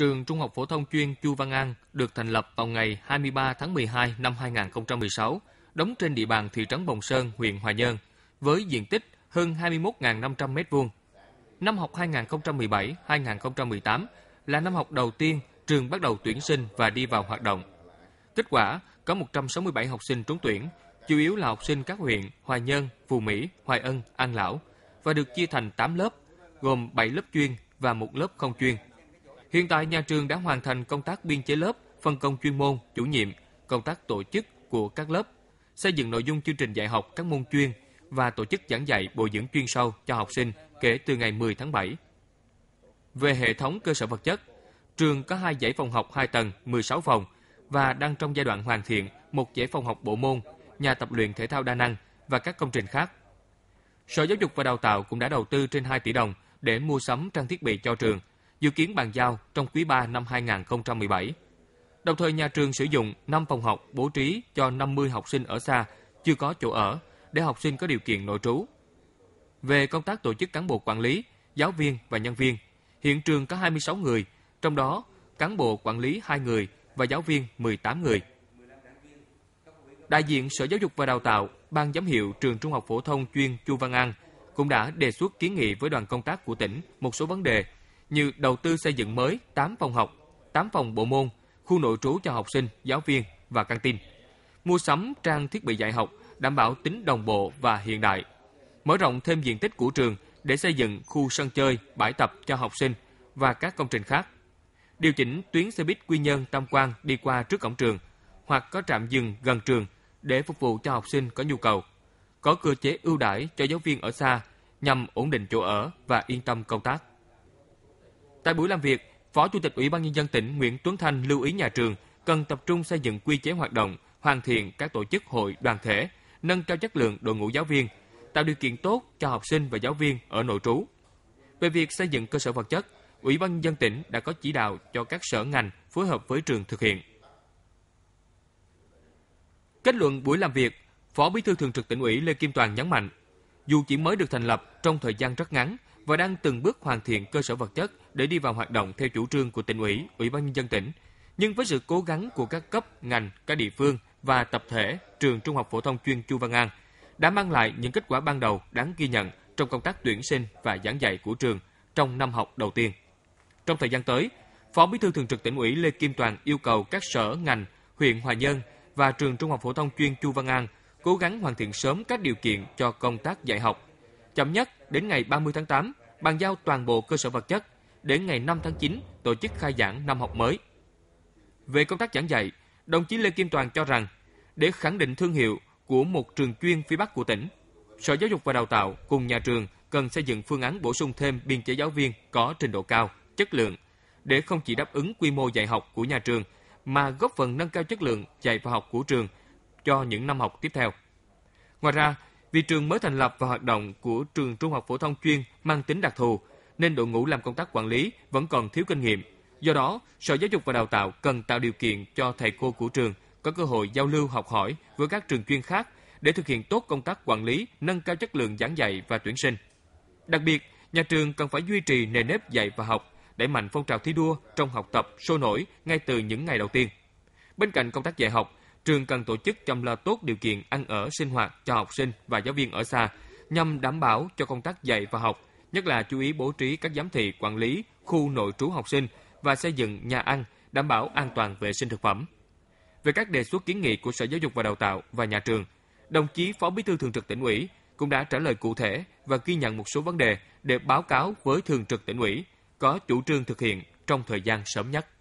trường Trung học phổ thông chuyên Chu Văn An được thành lập vào ngày 23 tháng 12 năm 2016, đóng trên địa bàn thị trấn Bồng Sơn, huyện Hòa Nhơn, với diện tích hơn 21.500 m2. Năm học 2017-2018 là năm học đầu tiên trường bắt đầu tuyển sinh và đi vào hoạt động. Kết quả, có 167 học sinh trúng tuyển, chủ yếu là học sinh các huyện Hòa Nhơn, Phù Mỹ, Hoài Ân, An Lão và được chia thành 8 lớp, gồm 7 lớp chuyên và một lớp không chuyên – Hiện tại nhà trường đã hoàn thành công tác biên chế lớp, phân công chuyên môn, chủ nhiệm, công tác tổ chức của các lớp, xây dựng nội dung chương trình dạy học các môn chuyên và tổ chức giảng dạy bồi dưỡng chuyên sâu cho học sinh kể từ ngày 10 tháng 7. Về hệ thống cơ sở vật chất, trường có hai dãy phòng học 2 tầng, 16 phòng và đang trong giai đoạn hoàn thiện một dãy phòng học bộ môn, nhà tập luyện thể thao đa năng và các công trình khác. Sở Giáo dục và Đào tạo cũng đã đầu tư trên 2 tỷ đồng để mua sắm trang thiết bị cho trường dự kiến bàn giao trong quý 3 năm 2017. Đồng thời nhà trường sử dụng 5 phòng học bố trí cho 50 học sinh ở xa chưa có chỗ ở để học sinh có điều kiện nội trú. Về công tác tổ chức cán bộ quản lý, giáo viên và nhân viên, hiện trường có 26 người, trong đó cán bộ quản lý 2 người và giáo viên 18 người. Đại diện Sở Giáo dục và Đào tạo, Ban giám hiệu trường Trung học phổ thông chuyên Chu Văn An cũng đã đề xuất kiến nghị với đoàn công tác của tỉnh một số vấn đề như đầu tư xây dựng mới 8 phòng học, 8 phòng bộ môn, khu nội trú cho học sinh, giáo viên và căng tin. Mua sắm trang thiết bị dạy học đảm bảo tính đồng bộ và hiện đại. Mở rộng thêm diện tích của trường để xây dựng khu sân chơi, bãi tập cho học sinh và các công trình khác. Điều chỉnh tuyến xe buýt Quy Nhơn Tam Quan đi qua trước cổng trường hoặc có trạm dừng gần trường để phục vụ cho học sinh có nhu cầu. Có cơ chế ưu đãi cho giáo viên ở xa nhằm ổn định chỗ ở và yên tâm công tác. Tại buổi làm việc, Phó Chủ tịch Ủy ban nhân dân tỉnh Nguyễn Tuấn Thanh lưu ý nhà trường cần tập trung xây dựng quy chế hoạt động, hoàn thiện các tổ chức hội đoàn thể, nâng cao chất lượng đội ngũ giáo viên, tạo điều kiện tốt cho học sinh và giáo viên ở nội trú. Về việc xây dựng cơ sở vật chất, Ủy ban nhân dân tỉnh đã có chỉ đạo cho các sở ngành phối hợp với trường thực hiện. Kết luận buổi làm việc, Phó Bí thư Thường trực tỉnh ủy Lê Kim Toàn nhấn mạnh, dù chỉ mới được thành lập trong thời gian rất ngắn, và đang từng bước hoàn thiện cơ sở vật chất để đi vào hoạt động theo chủ trương của tỉnh ủy, ủy ban nhân dân tỉnh. Nhưng với sự cố gắng của các cấp, ngành, các địa phương và tập thể trường Trung học phổ thông chuyên Chu Văn An đã mang lại những kết quả ban đầu đáng ghi nhận trong công tác tuyển sinh và giảng dạy của trường trong năm học đầu tiên. Trong thời gian tới, Phó Bí thư Thường trực tỉnh ủy Lê Kim Toàn yêu cầu các sở ngành, huyện Hòa Nhân và trường Trung học phổ thông chuyên Chu Văn An cố gắng hoàn thiện sớm các điều kiện cho công tác dạy học. Chậm nhất Đến ngày 30 tháng 8, bàn giao toàn bộ cơ sở vật chất. Đến ngày 5 tháng 9, tổ chức khai giảng năm học mới. Về công tác giảng dạy, đồng chí Lê Kim Toàn cho rằng để khẳng định thương hiệu của một trường chuyên phía Bắc của tỉnh, Sở Giáo dục và Đào tạo cùng nhà trường cần xây dựng phương án bổ sung thêm biên chế giáo viên có trình độ cao, chất lượng để không chỉ đáp ứng quy mô dạy học của nhà trường mà góp phần nâng cao chất lượng dạy và học của trường cho những năm học tiếp theo. Ngoài ra, vì trường mới thành lập và hoạt động của trường trung học phổ thông chuyên mang tính đặc thù, nên đội ngũ làm công tác quản lý vẫn còn thiếu kinh nghiệm. Do đó, Sở Giáo dục và Đào tạo cần tạo điều kiện cho thầy cô của trường có cơ hội giao lưu học hỏi với các trường chuyên khác để thực hiện tốt công tác quản lý, nâng cao chất lượng giảng dạy và tuyển sinh. Đặc biệt, nhà trường cần phải duy trì nền nếp dạy và học, đẩy mạnh phong trào thi đua trong học tập sôi nổi ngay từ những ngày đầu tiên. Bên cạnh công tác dạy học, trường cần tổ chức chăm lo tốt điều kiện ăn ở sinh hoạt cho học sinh và giáo viên ở xa nhằm đảm bảo cho công tác dạy và học, nhất là chú ý bố trí các giám thị quản lý khu nội trú học sinh và xây dựng nhà ăn đảm bảo an toàn vệ sinh thực phẩm. Về các đề xuất kiến nghị của Sở Giáo dục và Đào tạo và nhà trường, đồng chí Phó Bí thư Thường trực Tỉnh ủy cũng đã trả lời cụ thể và ghi nhận một số vấn đề để báo cáo với Thường trực Tỉnh ủy có chủ trương thực hiện trong thời gian sớm nhất.